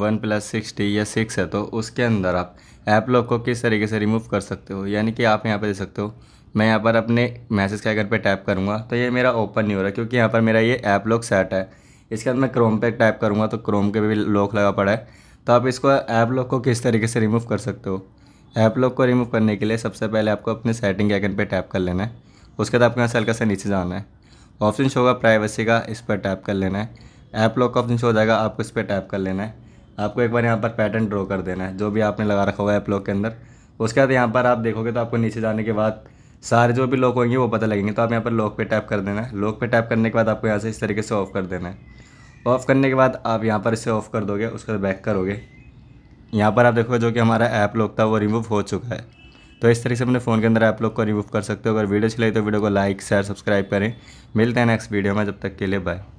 one plus sixty या six है तो उसके अंदर आप ऐप लॉक को किस तरीके से रिमूव कर सकते हो यानी कि आप यहाँ पर दे सकते हो मैं यहाँ पर अपने मैसेज के आइकन पर टैप करूँगा तो ये मेरा ओपन नहीं हो रहा क्योंकि यहाँ पर मेरा ये ऐप लॉक सेट है इसके बाद मैं क्रोम पे टैप करूँगा तो क्रोम के भी लॉक लगा पड़ा है तो आप इसको ऐप लॉक को किस तरीके से रिमूव कर सकते हो ऐप लॉक को रिमूव करने के लिए सबसे पहले आपको अपने सेटिंग के आइकन पर टैप कर लेना है उसके बाद आपको यहाँ से हल्का सा नीचे जाना है ऑप्शन शो होगा प्राइवेसी का इस पर टैप कर लेना है ऐप लॉक का ऑप्शन शो हो जाएगा आपको इस पर टैप कर लेना है आपको एक बार यहाँ पर पैटर्न ड्रॉ कर देना है जो भी आपने लगा रखा हुआ है ब्लॉक के अंदर उसके बाद यहाँ पर आप देखोगे तो आपको नीचे जाने के बाद सारे जो भी लॉक होंगे वो पता लगेंगे तो आप यहाँ पर लॉक पे टैप कर देना है लॉक पे टैप करने के बाद आपको यहाँ से इस तरीके से ऑफ़ कर देना है ऑफ़ करने के बाद आप यहाँ पर इसे ऑफ़ कर दोगे उसके बाद बैक करोगे यहाँ पर आप देखोगे जो कि हमारा ऐप लॉक था वो रिमूव हो चुका है तो इस तरीके से अपने फ़ोन के अंदर ऐप लॉक को रिमूव कर सकते हो अगर वीडियो चलाई तो वीडियो को लाइक शेयर सब्सक्राइब करें मिलते हैं नेक्स्ट वीडियो में जब तक के लिए बाय